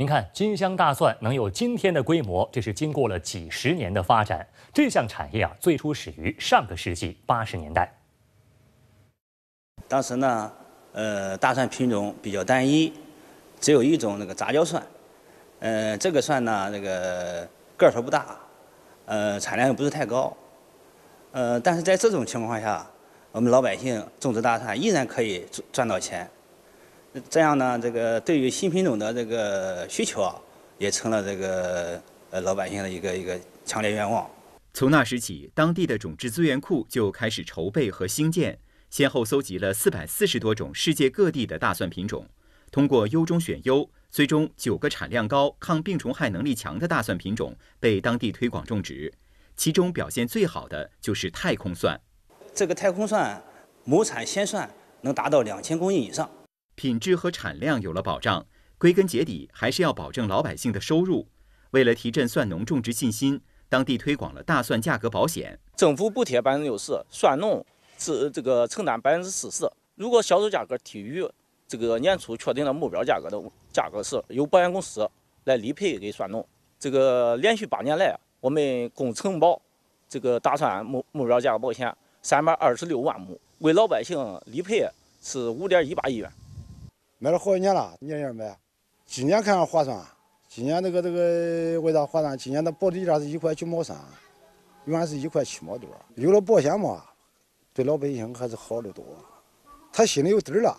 您看，金乡大蒜能有今天的规模，这是经过了几十年的发展。这项产业啊，最初始于上个世纪八十年代。当时呢，呃，大蒜品种比较单一，只有一种那个杂交蒜。呃，这个蒜呢，那个个头不大，呃，产量又不是太高。呃，但是在这种情况下，我们老百姓种植大蒜依然可以赚到钱。这样呢，这个对于新品种的这个需求，啊，也成了这个呃老百姓的一个一个强烈愿望。从那时起，当地的种质资源库就开始筹备和兴建，先后搜集了四百四十多种世界各地的大蒜品种。通过优中选优，最终九个产量高、抗病虫害能力强的大蒜品种被当地推广种植。其中表现最好的就是太空蒜。这个太空蒜亩产鲜蒜能达到两千公斤以上。品质和产量有了保障，归根结底还是要保证老百姓的收入。为了提振蒜农种植信心，当地推广了大蒜价格保险，政府补贴百分之六十，蒜农是这个承担百分之四十。如果销售价格低于这个年初确定的目标价格的价格时，由保险公司来理赔给蒜农。这个连续八年来，我们共承保这个大蒜目目标价格保险三百二十六万亩，为老百姓理赔是五点一八亿元。买了好几年了，年年买，今年看上划算，今年这个这个为啥划算？今年的保底价是一块九毛三，原来是一块七毛多。有了保险嘛，对老百姓还是好得多，他心里有底了。